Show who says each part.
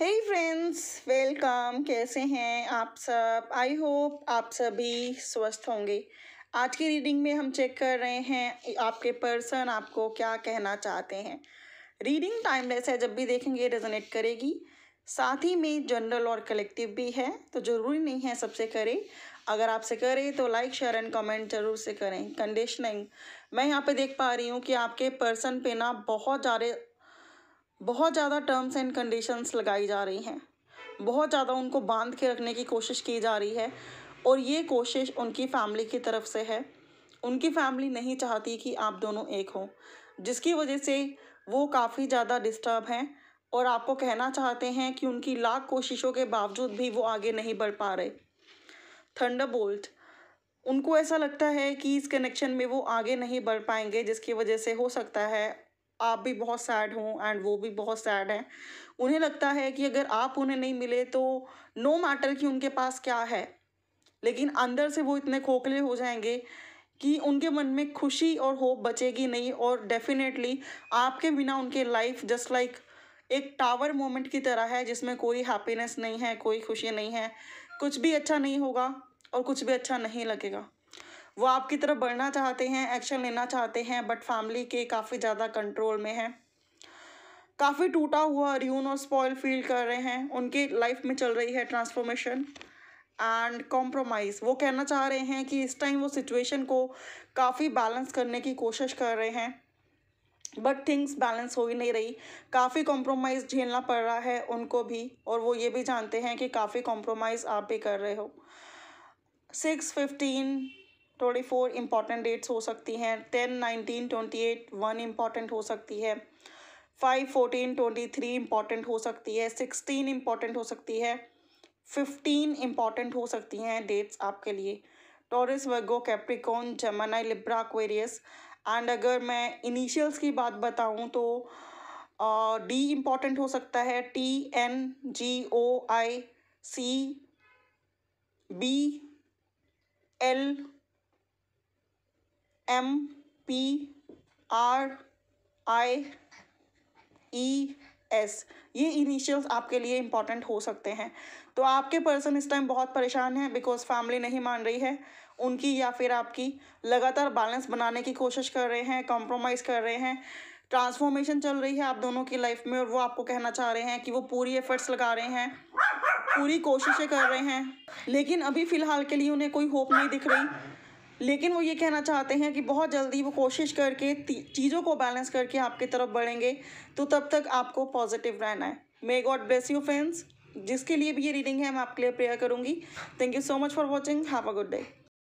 Speaker 1: हे friends welcome कैसे हैं आप सब आई होप आप सभी स्वस्थ होंगे आज की रीडिंग में हम चेक कर रहे हैं आपके पर्सन आपको क्या कहना चाहते हैं रीडिंग टाइमलेस है जब भी देखेंगे रेजोनेट करेगी साथ ही में जनरल और कलेक्टिव भी है तो ज़रूरी नहीं है सबसे करें अगर आपसे करें तो लाइक शेयर एंड कमेंट जरूर से करें कंडीशनिंग मैं यहाँ पे देख पा रही हूँ कि आपके पर्सन पे ना बहुत ज़्यादा बहुत ज़्यादा टर्म्स एंड कंडीशंस लगाई जा रही हैं बहुत ज़्यादा उनको बांध के रखने की कोशिश की जा रही है और ये कोशिश उनकी फैमिली की तरफ से है उनकी फैमिली नहीं चाहती कि आप दोनों एक हों जिसकी वजह से वो काफ़ी ज़्यादा डिस्टर्ब हैं और आपको कहना चाहते हैं कि उनकी लाख कोशिशों के बावजूद भी वो आगे नहीं बढ़ पा रहे थंडरबोल्ट उनको ऐसा लगता है कि इस कनेक्शन में वो आगे नहीं बढ़ पाएंगे जिसकी वजह से हो सकता है आप भी बहुत सैड हों एंड वो भी बहुत सैड हैं उन्हें लगता है कि अगर आप उन्हें नहीं मिले तो नो मैटर कि उनके पास क्या है लेकिन अंदर से वो इतने खोखले हो जाएंगे कि उनके मन में खुशी और होप बचेगी नहीं और डेफिनेटली आपके बिना उनके लाइफ जस्ट लाइक एक टावर मोमेंट की तरह है जिसमें कोई हैप्पीनेस नहीं है कोई खुशी नहीं है कुछ भी अच्छा नहीं होगा और कुछ भी अच्छा नहीं लगेगा वो आपकी तरफ बढ़ना चाहते हैं एक्शन लेना चाहते हैं बट फैमिली के काफ़ी ज़्यादा कंट्रोल में है काफ़ी टूटा हुआ र्यून और स्पॉयल फील कर रहे हैं उनकी लाइफ में चल रही है ट्रांसफॉर्मेशन एंड कॉम्प्रोमाइज़ वो कहना चाह रहे हैं कि इस टाइम वो सिचुएशन को काफ़ी बैलेंस करने की कोशिश कर रहे हैं बट थिंग्स बैलेंस हो ही नहीं रही काफ़ी कॉम्प्रोमाइज़ झेलना पड़ रहा है उनको भी और वो ये भी जानते हैं कि काफ़ी कॉम्प्रोमाइज़ आप भी कर रहे हो six fifteen twenty four important dates हो सकती हैं ten nineteen twenty eight one important हो सकती है five fourteen twenty three important हो सकती है सिक्सटीन इंपॉर्टेंट हो सकती है फिफ्टीन इंपॉर्टेंट हो सकती हैं डेट्स आपके लिए Taurus Virgo Capricorn Gemini Libra Aquarius and अगर मैं इनिशियल्स की बात बताऊँ तो डी uh, इम्पॉर्टेंट हो सकता है T N G O I C B L M P R I E S ये इनिशियल्स आपके लिए इंपॉर्टेंट हो सकते हैं तो आपके पर्सन इस टाइम बहुत परेशान हैं बिकॉज फैमिली नहीं मान रही है उनकी या फिर आपकी लगातार बैलेंस बनाने की कोशिश कर रहे हैं कॉम्प्रोमाइज़ कर रहे हैं ट्रांसफॉर्मेशन चल रही है आप दोनों की लाइफ में और वो आपको कहना चाह रहे हैं कि वो पूरी एफर्ट्स लगा रहे हैं पूरी कोशिशें कर रहे हैं लेकिन अभी फ़िलहाल के लिए उन्हें कोई होप नहीं दिख रही लेकिन वो ये कहना चाहते हैं कि बहुत जल्दी वो कोशिश करके चीज़ों को बैलेंस करके आपकी तरफ बढ़ेंगे तो तब तक आपको पॉजिटिव रहना है may God bless you friends जिसके लिए भी ये रीडिंग है मैं आपके लिए प्रेयर करूँगी thank you so much for watching have a good day